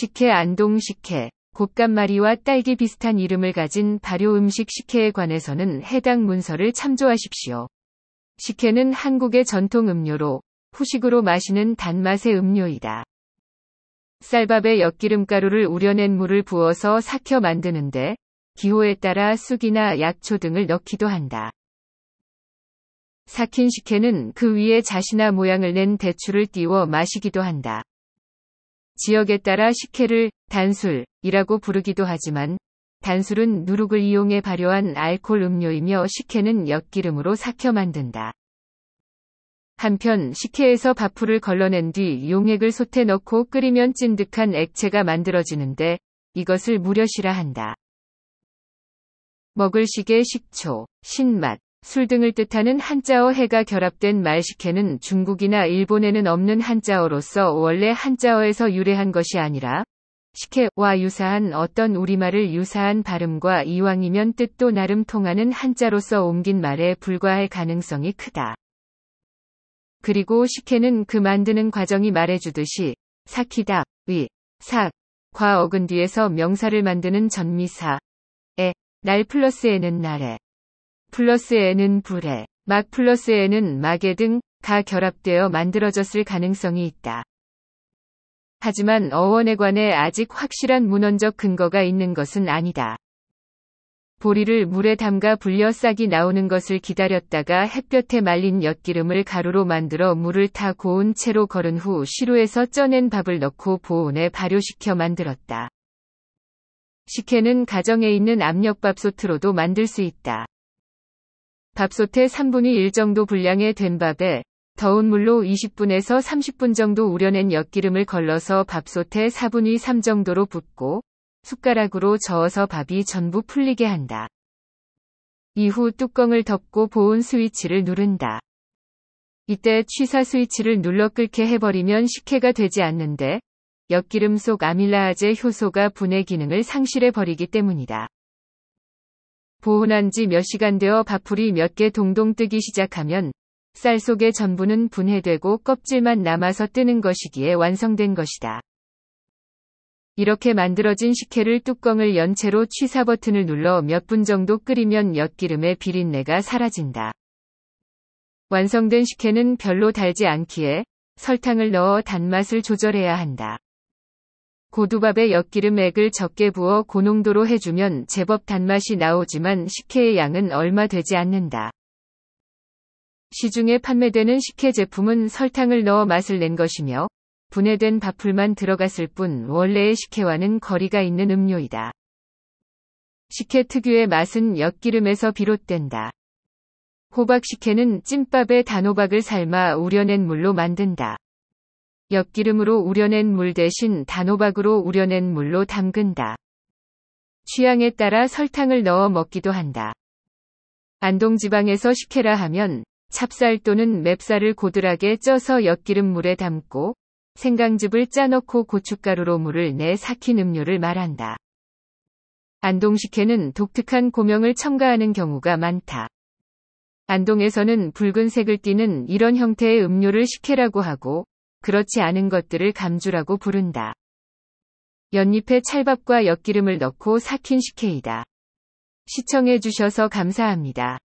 식혜 안동 식혜 곶감마리와 딸기 비슷한 이름을 가진 발효 음식 식혜에 관해서는 해당 문서를 참조하십시오. 식혜는 한국의 전통 음료로 후식으로 마시는 단맛의 음료이다. 쌀밥에 엿기름가루를 우려낸 물을 부어서 삭혀 만드는데 기호에 따라 쑥이나 약초 등을 넣기도 한다. 삭힌 식혜는 그 위에 자신나 모양을 낸 대추를 띄워 마시기도 한다. 지역에 따라 식혜를 단술이라고 부르기도 하지만 단술은 누룩을 이용해 발효한 알콜 음료이며 식혜는 엿기름으로 삭혀 만든다. 한편 식혜에서 밥풀을 걸러낸 뒤 용액을 솥에 넣고 끓이면 찐득한 액체가 만들어지는데 이것을 무려시라 한다. 먹을 식의 식초, 신맛, 술 등을 뜻하는 한자어 해가 결합된 말식해는 중국이나 일본에는 없는 한자어로서 원래 한자어에서 유래한 것이 아니라 식혜와 유사한 어떤 우리말을 유사한 발음과 이왕이면 뜻도 나름 통하는 한자로서 옮긴 말에 불과할 가능성이 크다. 그리고 식혜는 그 만드는 과정이 말해주듯이 사키다, 위, 삭, 과 어근 뒤에서 명사를 만드는 전미사, 에, 날 플러스에는 날에 플러스 n은 불에, 막 플러스 n은 마개 등 다 결합되어 만들어졌을 가능성이 있다. 하지만 어원에 관해 아직 확실한 문헌적 근거가 있는 것은 아니다. 보리를 물에 담가 불려 싹이 나오는 것을 기다렸다가 햇볕에 말린 엿기름을 가루로 만들어 물을 타 고온 채로 걸은 후 시루에서 쪄낸 밥을 넣고 보온에 발효시켜 만들었다. 식혜는 가정에 있는 압력밥솥으로도 만들 수 있다. 밥솥에 3분의 1 정도 분량의 된 밥에 더운 물로 20분에서 30분 정도 우려낸 엿기름을 걸러서 밥솥에 4분의 3 정도로 붓고 숟가락으로 저어서 밥이 전부 풀리게 한다. 이후 뚜껑을 덮고 보온 스위치를 누른다. 이때 취사 스위치를 눌러 끓게 해버리면 식혜가 되지 않는데 엿기름 속 아밀라아제 효소가 분해 기능을 상실해버리기 때문이다. 보온한 지 몇 시간 되어 밥풀이 몇 개 동동 뜨기 시작하면 쌀 속의 전분은 분해되고 껍질만 남아서 뜨는 것이기에 완성된 것이다. 이렇게 만들어진 식혜를 뚜껑을 연 채로 취사 버튼을 눌러 몇 분 정도 끓이면 엿기름의 비린내가 사라진다. 완성된 식혜는 별로 달지 않기에 설탕을 넣어 단맛을 조절해야 한다. 고두밥에 엿기름 액을 적게 부어 고농도로 해주면 제법 단맛이 나오지만 식혜의 양은 얼마 되지 않는다. 시중에 판매되는 식혜 제품은 설탕을 넣어 맛을 낸 것이며 분해된 밥풀만 들어갔을 뿐 원래의 식혜와는 거리가 있는 음료이다. 식혜 특유의 맛은 엿기름에서 비롯된다. 호박 식혜는 찐밥에 단호박을 삶아 우려낸 물로 만든다. 엿기름으로 우려낸 물 대신 단호박으로 우려낸 물로 담근다. 취향에 따라 설탕을 넣어 먹기도 한다. 안동지방에서 식혜라 하면 찹쌀 또는 맵쌀을 고들하게 쪄서 엿기름 물에 담고 생강즙을 짜넣고 고춧가루로 물을 내 삭힌 음료를 말한다. 안동식혜는 독특한 고명을 첨가하는 경우가 많다. 안동에서는 붉은색을 띠는 이런 형태의 음료를 식혜라고 하고 그렇지 않은 것들을 감주라고 부른다. 연잎에 찰밥과 엿기름을 넣고 삭힌 식혜이다. 시청해주셔서 감사합니다.